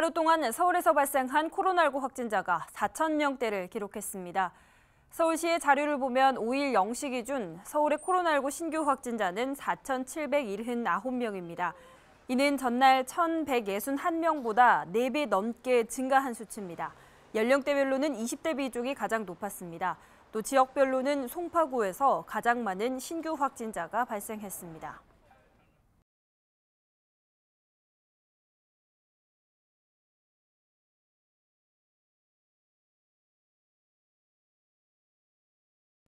하루 동안 서울에서 발생한 코로나19 확진자가 4천 명대를 기록했습니다. 서울시의 자료를 보면 5일 0시 기준 서울의 코로나19 신규 확진자는 4,779명입니다. 이는 전날 1,161명보다 4배 넘게 증가한 수치입니다. 연령대별로는 20대 비중이 가장 높았습니다. 또 지역별로는 송파구에서 가장 많은 신규 확진자가 발생했습니다.